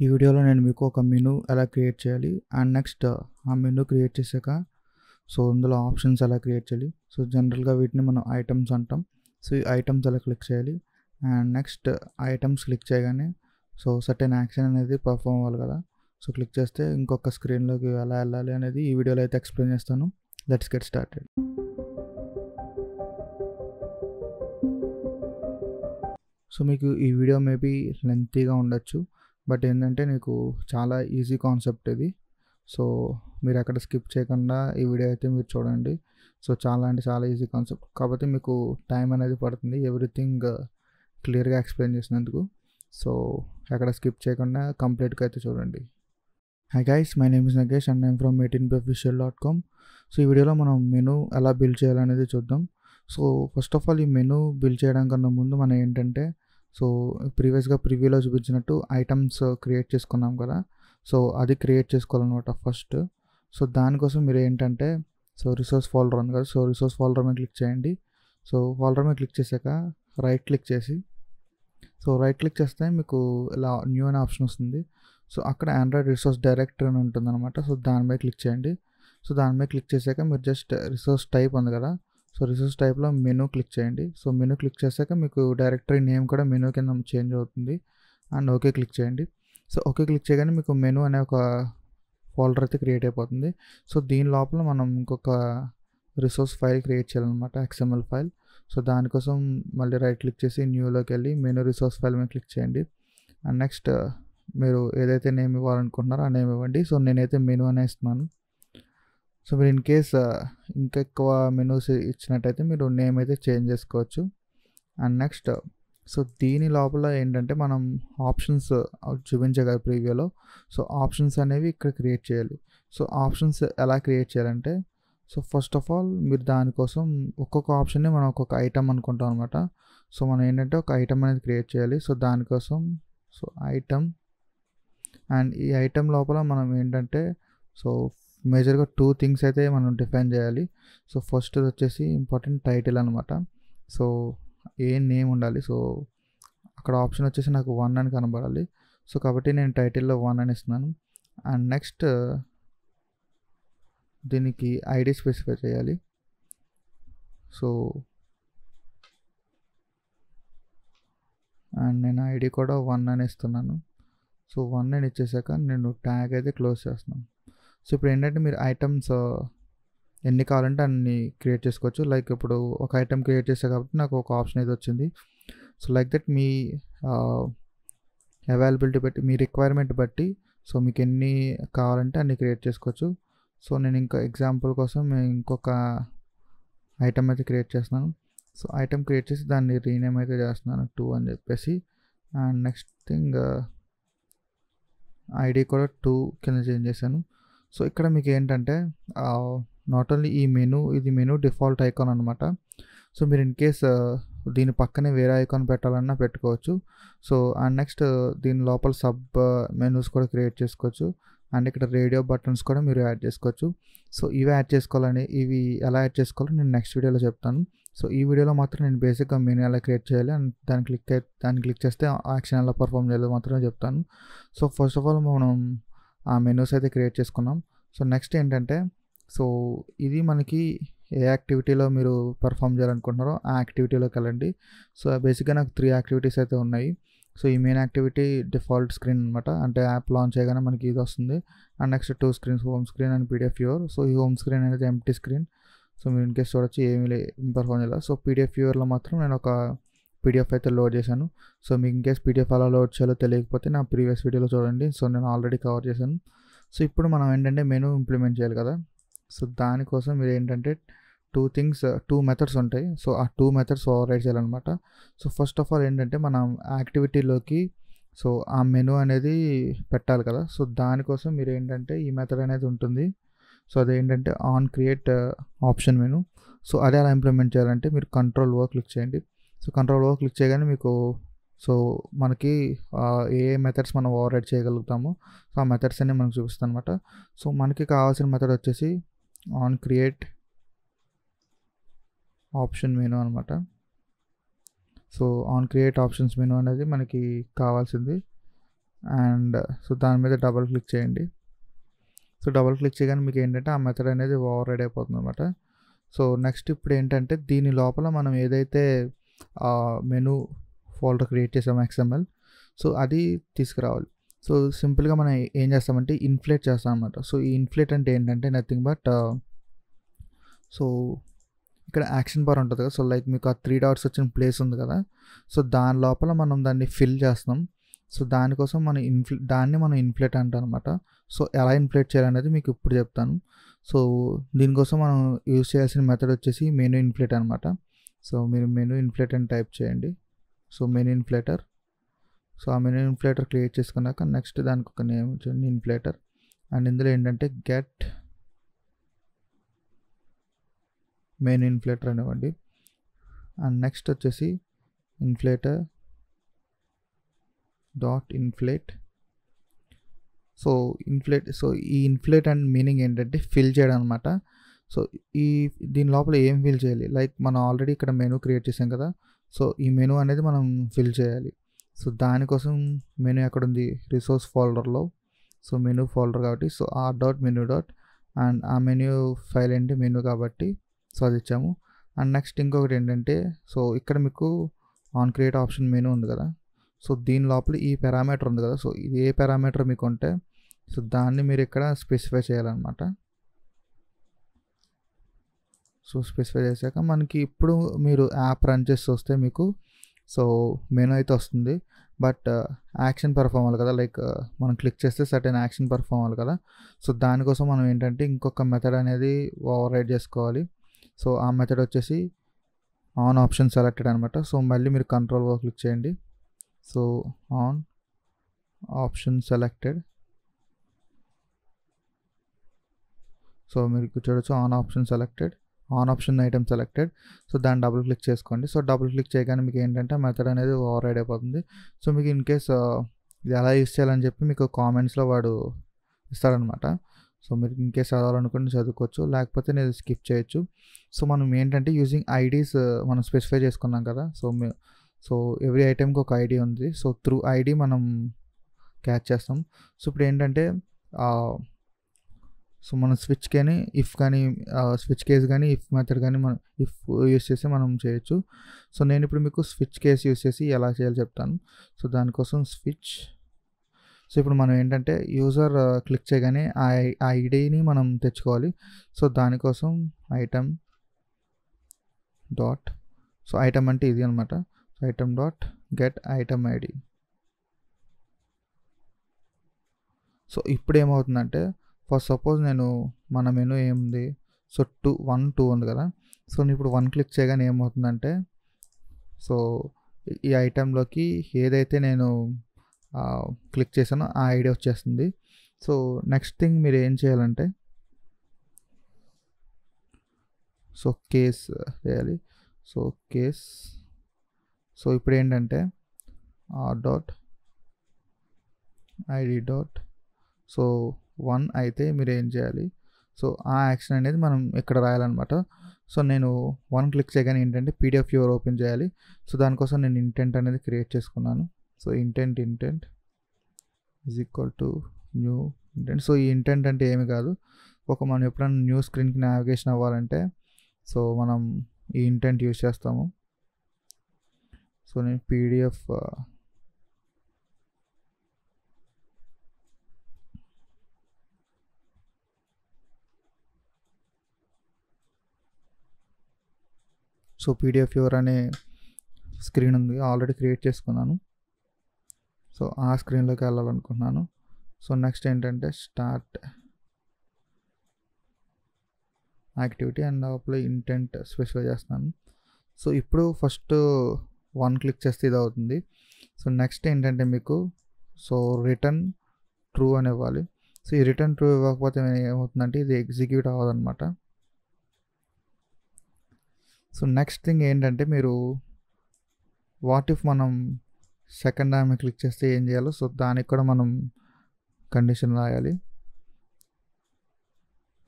ఈ వీడియోలో నేను మీకు ఒక మెనూ ఎలా క్రియేట్ చేయాలి అండ్ నెక్స్ట్ ఆ మెనూ క్రియేట్ చేశాక సో ఇందులో ఆప్షన్స్ ఎలా క్రియేట్ చేయాలి సో జనరల్గా వీటిని మనం ఐటమ్స్ అంటాం సో ఈ ఐటమ్స్ ఎలా క్లిక్ చేయాలి అండ్ నెక్స్ట్ ఐటమ్స్ క్లిక్ చేయగానే సో సర్టెన్ యాక్షన్ అనేది పర్ఫామ్ అవ్వాలి కదా సో క్లిక్ చేస్తే ఇంకొక స్క్రీన్లోకి ఎలా వెళ్ళాలి అనేది ఈ వీడియోలో అయితే ఎక్స్ప్లెయిన్ చేస్తాను లెట్స్ గెట్ స్టార్టెడ్ సో మీకు ఈ వీడియో మేబీ లెంతీగా ఉండొచ్చు బట్ ఏంటంటే నీకు చాలా ఈజీ కాన్సెప్ట్ ఇది సో మీరు ఎక్కడ స్కిప్ చేయకుండా ఈ వీడియో అయితే మీరు చూడండి సో చాలా అంటే చాలా ఈజీ కాన్సెప్ట్ కాబట్టి మీకు టైం అనేది పడుతుంది ఎవ్రీథింగ్ క్లియర్గా ఎక్స్ప్లెయిన్ చేసినందుకు సో ఎక్కడ స్కిప్ చేయకుండా కంప్లీట్గా అయితే చూడండి hi guys my name is Nagesh and name from in బిఫిషియల్ డాట్ కామ్ సో ఈ వీడియోలో మనం మెనూ ఎలా బిల్డ్ చేయాలనేది చూద్దాం సో ఫస్ట్ ఆఫ్ ఆల్ ఈ మెనూ బిల్డ్ చేయడం కన్నా ముందు మనం ఏంటంటే సో ప్రీవియస్గా ప్రివ్యూలో చూపించినట్టు ఐటమ్స్ క్రియేట్ చేసుకున్నాం కదా సో అది క్రియేట్ చేసుకోవాలన్నమాట ఫస్ట్ సో దానికోసం మీరు ఏంటంటే సో రిసోర్స్ ఫోల్డర్ ఉంది కదా సో రిసోర్స్ ఫోల్డర్ మీద క్లిక్ చేయండి సో ఫోల్డర్ మీద క్లిక్ చేశాక రైట్ క్లిక్ చేసి సో రైట్ క్లిక్ చేస్తే మీకు ఇలా న్యూ అనే ఆప్షన్ వస్తుంది సో అక్కడ ఆండ్రాయిడ్ రిసోర్స్ డైరెక్టరీ అని ఉంటుందన్నమాట సో దాని మీద క్లిక్ చేయండి సో దాని మీద క్లిక్ చేశాక మీరు జస్ట్ రిసోర్స్ టైప్ ఉంది కదా సో రిసోర్స్ టైప్లో మెనూ క్లిక్ చేయండి సో మెనూ క్లిక్ చేశాక మీకు డైరెక్టరీ నేమ్ కూడా మెనూ కింద చేంజ్ అవుతుంది అండ్ ఓకే క్లిక్ చేయండి సో ఓకే క్లిక్ చేయగానే మీకు మెనూ అనే ఒక ఫోల్డర్ అయితే క్రియేట్ అయిపోతుంది సో దీని లోపల మనం ఇంకొక రిసోర్స్ ఫైల్ క్రియేట్ చేయాలన్నమాట ఎక్స్ఎంఎల్ ఫైల్ సో దానికోసం మళ్ళీ రైట్ క్లిక్ చేసి న్యూలోకి వెళ్ళి మెనూ రిసోర్స్ ఫైల్ మీద క్లిక్ చేయండి అండ్ నెక్స్ట్ మీరు ఏదైతే నేమ్ ఇవ్వాలనుకుంటున్నారో ఆ నేమ్ ఇవ్వండి సో నేనైతే మెనూ అనే ఇస్తున్నాను సో మీరు ఇన్ కేస్ ఇంకా ఎక్కువ మెనూస్ ఇచ్చినట్టయితే మీరు నేమ్ అయితే చేంజ్ చేసుకోవచ్చు అండ్ నెక్స్ట్ సో దీని లోపల ఏంటంటే మనం ఆప్షన్స్ చూపించగల ప్రీవియోలో సో ఆప్షన్స్ అనేవి ఇక్కడ క్రియేట్ చేయాలి సో ఆప్షన్స్ ఎలా క్రియేట్ చేయాలంటే సో ఫస్ట్ ఆఫ్ ఆల్ మీరు దానికోసం ఒక్కొక్క ఆప్షన్ని మనం ఒక్కొక్క ఐటమ్ అనుకుంటాం అనమాట సో మనం ఏంటంటే ఒక ఐటమ్ అనేది క్రియేట్ చేయాలి సో దానికోసం సో ఐటమ్ అండ్ ఈ ఐటమ్ లోపల మనం ఏంటంటే సో మేజర్గా టూ థింగ్స్ అయితే మనం డిఫైన్ చేయాలి సో ఫస్ట్ వచ్చేసి ఇంపార్టెంట్ టైటిల్ అనమాట సో ఏ నేమ్ ఉండాలి సో అక్కడ ఆప్షన్ వచ్చేసి నాకు వన్ అని కనబడాలి సో కాబట్టి నేను టైటిల్లో వన్ అని ఇస్తున్నాను అండ్ నెక్స్ట్ దీనికి ఐడి స్పెసిఫై చేయాలి సో అండ్ నేను ఐడి కూడా వన్ అని ఇస్తున్నాను సో వన్ నేను ఇచ్చేసాక నేను ట్యాగ్ అయితే క్లోజ్ చేస్తున్నాను సో ఇప్పుడు ఏంటంటే మీరు ఐటమ్స్ ఎన్ని కావాలంటే అన్ని క్రియేట్ చేసుకోవచ్చు లైక్ ఇప్పుడు ఒక ఐటమ్ క్రియేట్ చేస్తే కాబట్టి నాకు ఒక ఆప్షన్ అయితే వచ్చింది సో లైక్ దట్ మీ అవైలబిలిటీ బట్టి మీ రిక్వైర్మెంట్ బట్టి సో మీకు ఎన్ని కావాలంటే అన్ని క్రియేట్ చేసుకోవచ్చు సో నేను ఇంకా ఎగ్జాంపుల్ కోసం ఇంకొక ఐటమ్ అయితే క్రియేట్ చేస్తున్నాను సో ఐటమ్ క్రియేట్ చేసి దాన్ని రీనేమ్ అయితే చేస్తున్నాను టూ అని చెప్పేసి అండ్ నెక్స్ట్ థింగ్ ఐడి కూడా టూ కింద చేంజ్ చేశాను సో ఇక్కడ మీకు ఏంటంటే నాట్ ఓన్లీ ఈ మెనూ ఇది మెనూ డిఫాల్ట్ ఐకాన్ అనమాట సో మీరు ఇన్ కేస్ దీని పక్కనే వేరే ఐకాన్ పెట్టాలన్నా పెట్టుకోవచ్చు సో అండ్ నెక్స్ట్ దీని లోపల సబ్ మెనూస్ కూడా క్రియేట్ చేసుకోవచ్చు అండ్ ఇక్కడ రేడియో బటన్స్ కూడా మీరు యాడ్ చేసుకోవచ్చు సో ఇవి యాడ్ చేసుకోవాలని ఇవి ఎలా యాడ్ చేసుకోవాలో నేను నెక్స్ట్ వీడియోలో చెప్తాను సో ఈ వీడియోలో మాత్రం నేను బేసిక్గా మెనూ ఎలా క్రియేట్ చేయాలి అండ్ దాన్ని క్లిక్ దాన్ని క్లిక్ చేస్తే యాక్షన్ ఎలా పర్ఫామ్ చేయాలో మాత్రమే చెప్తాను సో ఫస్ట్ ఆఫ్ ఆల్ మనం ఆ మెనూస్ అయితే క్రియేట్ చేసుకున్నాం సో నెక్స్ట్ ఏంటంటే సో ఇది మనకి ఏ యాక్టివిటీలో మీరు పర్ఫామ్ చేయాలనుకుంటున్నారో ఆ యాక్టివిటీలోకి వెళ్ళండి సో బేసిక్గా నాకు త్రీ యాక్టివిటీస్ అయితే ఉన్నాయి సో ఈ మెయిన్ యాక్టివిటీ డిఫాల్ట్ స్క్రీన్ అనమాట అంటే యాప్ లాంచ్ చేయగానే మనకి ఇది వస్తుంది and next two screens home screen and PDF viewer so ఈ హోమ్ స్క్రీన్ అనేది ఎంటీ స్క్రీన్ సో మీరు కేసు చూడొచ్చు ఏమీ పర్ఫామ్ చేయాలి సో పీడిఎఫ్ యూర్లో మాత్రం నేను ఒక పీడిఎఫ్ అయితే లోడ్ చేశాను సో మీకు ఇంకేస్ పీడిఎఫ్ అలా లోడ్ చేయాలో తెలియకపోతే నా ప్రీవియస్ వీడియోలో చూడండి సో నేను ఆల్రెడీ కవర్ చేశాను సో ఇప్పుడు మనం ఏంటంటే మెనూ ఇంప్లిమెంట్ చేయాలి కదా సో దానికోసం మీరు ఏంటంటే టూ థింగ్స్ టూ మెథడ్స్ ఉంటాయి సో ఆ టూ మెథడ్స్ ఓవర్ చేయాలన్నమాట సో ఫస్ట్ ఆఫ్ ఆల్ ఏంటంటే మనం యాక్టివిటీలోకి సో ఆ మెనూ అనేది పెట్టాలి కదా సో దానికోసం మీరు ఏంటంటే ఈ మెథడ్ అనేది ఉంటుంది సో అదేంటంటే on create option menu so అదే అలా ఇంప్లిమెంట్ చేయాలంటే మీరు కంట్రోల్ వర్క్ క్లిక్ చేయండి సో కంట్రోల్లో క్లిక్ చేయగానే మీకు సో మనకి ఏ మెథడ్స్ మనం ఓవర్ రైడ్ చేయగలుగుతామో సో ఆ మెథడ్స్ అన్ని మనకు చూపిస్తాను అనమాట సో మనకి కావాల్సిన మెథడ్ వచ్చేసి ఆన్ క్రియేట్ ఆప్షన్ మెనూ అనమాట so on create options menu అనేది మనకి కావాల్సింది అండ్ సో దాని మీద డబల్ క్లిక్ చేయండి సో డబల్ క్లిక్ చేయగానే మీకు ఏంటంటే ఆ మెథడ్ అనేది ఓవర్ రైడ్ అయిపోతుంది అనమాట సో నెక్స్ట్ ఇప్పుడు ఏంటంటే దీని లోపల మనం ఏదైతే మెను ఫోల్డర్ క్రియేట్ చేసాము ఎక్స్ఎంఎల్ సో అది తీసుకురావాలి సో సింపుల్గా మనం ఏం చేస్తామంటే ఇన్ఫ్లేట్ చేస్తాం అనమాట సో ఈ ఇన్ఫ్లేట్ అంటే ఏంటంటే నథింగ్ బట్ సో ఇక్కడ యాక్షన్ బార్ ఉంటుంది కదా సో లైక్ మీకు ఆ త్రీ డాట్స్ వచ్చిన ప్లేస్ ఉంది కదా సో దాని లోపల మనం దాన్ని ఫిల్ చేస్తాం సో దానికోసం మనం ఇన్ఫ్లే దాన్ని మనం ఇన్ఫ్లేట్ అంటాం అనమాట సో ఎలా ఇన్ఫ్లేట్ చేయాలనేది మీకు ఇప్పుడు చెప్తాను సో దీనికోసం మనం యూజ్ చేయాల్సిన మెథడ్ వచ్చేసి మెనూ ఇన్ఫ్లేట్ అనమాట సో మీరు మెనూ ఇన్ఫ్లేట్ అని టైప్ చేయండి సో మెనూ ఇన్ఫ్లేటర్ సో ఆ మెనూ ఇన్ఫ్లేటర్ క్రియేట్ చేసుకున్నాక నెక్స్ట్ దానికి ఒక నేమ్ చూడండి ఇన్ఫ్లేటర్ అండ్ ఇందులో ఏంటంటే గెట్ మెయిన్ ఇన్ఫ్లేటర్ అనివ్వండి అండ్ నెక్స్ట్ వచ్చేసి inflater dot inflate so inflate so ఈ ఇన్ఫ్లేట్ అండ్ మీనింగ్ ఏంటంటే ఫిల్ చేయడం అనమాట సో ఈ దీని లోపల ఏం ఫిల్ చేయాలి లైక్ మనం ఆల్రెడీ ఇక్కడ మెనూ క్రియేట్ చేసాం కదా సో ఈ మెనూ అనేది మనం ఫిల్ చేయాలి సో దానికోసం మెనూ ఎక్కడ ఉంది రిసోర్స్ ఫోల్డర్లో సో మెనూ ఫోల్డర్ కాబట్టి so R dot menu dot and ఆ మెనూ ఫైల్ ఏంటి మెనూ కాబట్టి సో అది ఇచ్చాము అండ్ నెక్స్ట్ ఇంకొకటి ఏంటంటే సో ఇక్కడ మీకు ఆన్ క్రియేట్ ఆప్షన్ మెనూ ఉంది కదా సో దీని లోపల ఈ పారామీటర్ ఉంది కదా సో ఇది ఏ పారామీటర్ మీకు ఉంటే సో దాన్ని మీరు ఇక్కడ స్పెసిఫై చేయాలన్నమాట సో స్పెసిఫై చేశాక మనకి ఇప్పుడు మీరు యాప్ రన్ చేసి వస్తే మీకు సో మెనూ అయితే వస్తుంది బట్ యాక్షన్ పర్ఫామ్ అవ్వాలి కదా లైక్ uh, మనం క్లిక్ చేస్తే సర్టెన్ యాక్షన్ పర్ఫామ్ అవ్వాలి కదా సో దానికోసం మనం ఏంటంటే ఇంకొక మెథడ్ అనేది ఓవర్ రైడ్ చేసుకోవాలి సో ఆ మెథడ్ వచ్చేసి ఆన్ ఆప్షన్ సెలెక్టెడ్ అనమాట సో మళ్ళీ మీరు కంట్రోల్ వర్క్ క్లిక్ చేయండి so on option selected so మీరు చూడొచ్చు on option selected on option item selected so దాన్ని డబుల్ క్లిక్ చేసుకోండి సో డబుల్ క్లిక్ చేయగానే మీకు ఏంటంటే మెథడ్ అనేది ఓవర్ రైడ్ అయిపోతుంది సో మీకు ఇన్ కేస్ ఇది ఎలా యూస్ చేయాలని చెప్పి మీకు కామెంట్స్లో వాడు ఇస్తాడనమాట సో మీరు ఇన్ కేస్ చదవాలనుకుంటే చదువుకోవచ్చు లేకపోతే నేను స్కిప్ చేయొచ్చు సో మనం ఏంటంటే యూజింగ్ ఐడీస్ మనం స్పెసిఫై చేసుకున్నాం కదా సో సో ఎవ్రీ ఐటెంకి ఒక ఐడి ఉంది సో త్రూ ఐడి మనం క్యాచ్ చేస్తాం సో ఇప్పుడు ఏంటంటే సో మనం స్విచ్ కానీ ఇఫ్ కానీ స్విచ్ కేస్ కానీ ఇఫ్ మెథడ్ కానీ మనం ఇఫ్ యూస్ చేసి మనం చేయొచ్చు సో నేను ఇప్పుడు మీకు స్విచ్ కేస్ యూస్ చేసి ఎలా చేయాలో చెప్తాను సో దానికోసం స్విచ్ సో ఇప్పుడు మనం ఏంటంటే యూజర్ క్లిక్ చేయగానే ఆ ఐడిని మనం తెచ్చుకోవాలి సో దానికోసం ఐటమ్ డాట్ సో ఐటమ్ అంటే ఇది అనమాట so item dot get item ID so ఇప్పుడు ఏమవుతుందంటే ఫస్ట్ సపోజ్ నేను మన మెనూ ఏముంది సో టూ వన్ టూ ఉంది కదా సో నేను ఇప్పుడు వన్ క్లిక్ చేయగానే ఏమవుతుందంటే సో ఈ ఐటెంలోకి ఏదైతే నేను క్లిక్ చేశానో ఆ ఐడియా వచ్చేస్తుంది సో నెక్స్ట్ థింగ్ మీరు ఏం చేయాలంటే సో కేస్ చేయాలి సో కేస్ సో ఇప్పుడు ఏంటంటే dot ID dot so one అయితే మీరు ఏం చేయాలి సో ఆ యాక్షన్ అనేది మనం ఇక్కడ రాయాలన్నమాట సో నేను వన్ క్లిక్ చేయగానే ఏంటంటే పీడిఎఫ్ యూఆర్ ఓపెన్ చేయాలి సో దానికోసం నేను ఇంటెంట్ అనేది క్రియేట్ చేసుకున్నాను so intent intent is equal to new intent so ఈ ఇంటెంట్ అంటే ఏమి కాదు ఒక మనం ఎప్పుడైనా న్యూ స్క్రీన్కి నావిగేషన్ అవ్వాలంటే సో మనం ఈ ఇంటెంట్ యూజ్ చేస్తాము సో నేను పీడిఎఫ్ సో పీడిఎఫ్ యువర్ అనే స్క్రీన్ ఉంది ఆల్రెడీ క్రియేట్ చేసుకున్నాను సో ఆ స్క్రీన్లోకి వెళ్ళాలనుకుంటున్నాను సో నెక్స్ట్ ఏంటంటే start activity and apply intent special చేస్తున్నాను సో ఇప్పుడు ఫస్ట్ వన్ క్లిక్ చేస్తే ఇది అవుతుంది సో నెక్స్ట్ ఏంటంటే మీకు సో రిటర్న్ ట్రూ అని ఇవ్వాలి సో ఈ రిటర్న్ ట్రూ ఇవ్వకపోతే ఏమవుతుందంటే ఇది ఎగ్జిక్యూట్ అవ్వదు అనమాట సో నెక్స్ట్ థింగ్ ఏంటంటే మీరు వాట్ ఇఫ్ మనం సెకండ్ ఆమె క్లిక్ చేస్తే ఏం చేయాలో సో దానికి కూడా మనం కండిషన్ రాయాలి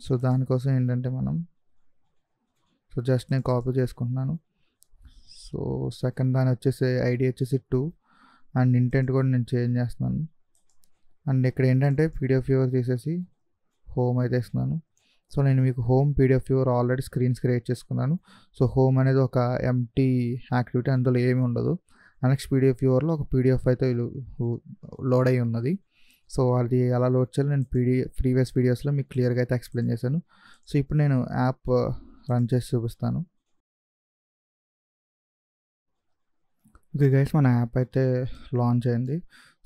సో దానికోసం ఏంటంటే మనం సో జస్ట్ నేను కాపీ చేసుకుంటున్నాను సో సెకండ్ దాని వచ్చేసి ఐడి వచ్చేసి టూ అండ్ ఇంటెంట్ కూడా నేను చేంజ్ చేస్తున్నాను అండ్ ఇక్కడ ఏంటంటే పీడిఎఫ్ ఫీవర్ తీసేసి హోమ్ అయితే ఇస్తున్నాను సో నేను మీకు home PDF viewer already screens create చేసుకున్నాను సో హోమ్ అనేది ఒక ఎంటీ యాక్టివిటీ అందులో ఏమి ఉండదు నెక్స్ట్ పీడిఎఫ్ యూఆర్లో ఒక పీడిఎఫ్ అయితే లోడ్ అయి ఉన్నది సో అది ఎలా లోడ్ చేయాలి నేను పీడిఎఫ్ ప్రీవియస్ వీడియోస్లో మీకు క్లియర్గా అయితే ఎక్స్ప్లెయిన్ చేశాను సో ఇప్పుడు నేను యాప్ రన్ చేసి చూపిస్తాను ఓకే గైస్ మన యాప్ అయితే లాంచ్ అయింది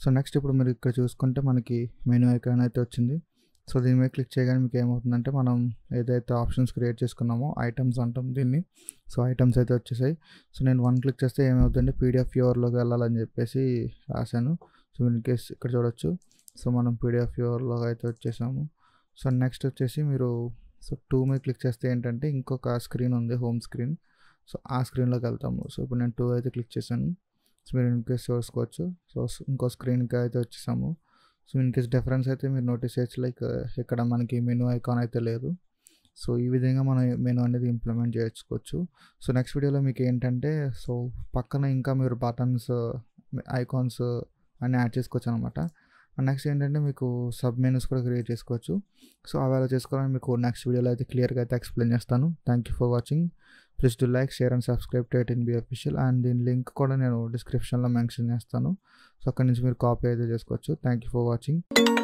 సో నెక్స్ట్ ఇప్పుడు మీరు ఇక్కడ చూసుకుంటే మనకి మెనూ ఐకాన్ అయితే వచ్చింది సో దీని మీద క్లిక్ చేయగానే మీకు ఏమవుతుందంటే మనం ఏదైతే ఆప్షన్స్ క్రియేట్ చేసుకున్నామో ఐటమ్స్ అంటాం దీన్ని సో ఐటమ్స్ అయితే వచ్చేసాయి సో నేను వన్ క్లిక్ చేస్తే ఏమవుతుందంటే పీడిఎఫ్ ఫ్యూవర్లోకి వెళ్ళాలని చెప్పేసి రాశాను సో ఇన్ కేస్ ఇక్కడ చూడొచ్చు సో మనం పీడిఎఫ్ ఫ్యూవర్లో అయితే వచ్చేసాము సో నెక్స్ట్ వచ్చేసి మీరు సో టూ మీద క్లిక్ చేస్తే ఏంటంటే ఇంకొక స్క్రీన్ ఉంది హోమ్ స్క్రీన్ సో ఆ స్క్రీన్లోకి వెళ్తాము సో ఇప్పుడు నేను టూ అయితే క్లిక్ చేశాను సో మీరు ఇన్కేస్ చూసుకోవచ్చు సో ఇంకో స్క్రీన్కి అయితే వచ్చేసాము సో ఇన్ డిఫరెన్స్ అయితే మీరు నోటీస్ చేయొచ్చు లైక్ ఇక్కడ uh, మనకి మెనూ ఐకాన్ అయితే లేదు సో ఈ విధంగా మనం మెనూ అనేది ఇంప్లిమెంట్ చేసుకోవచ్చు సో నెక్స్ట్ వీడియోలో మీకు ఏంటంటే సో పక్కన ఇంకా మీరు బటన్స్ ఐకాన్స్ అన్నీ యాడ్ చేసుకోవచ్చు అనమాట నెక్స్ట్ ఏంటంటే మీకు సబ్ మెనూస్ కూడా క్రియేట్ చేసుకోవచ్చు సో అవి ఎలా చేసుకోవాలని మీకు నెక్స్ట్ వీడియోలో అయితే క్లియర్గా అయితే ఎక్స్ప్లెయిన్ చేస్తాను thank you for watching please to like share and subscribe to eighteen B official and దీని లింక్ కూడా నేను డిస్క్రిప్షన్లో మెన్షన్ చేస్తాను సో అక్కడి నుంచి మీరు కాపీ అయితే చేసుకోవచ్చు థ్యాంక్ యూ ఫర్ వాచింగ్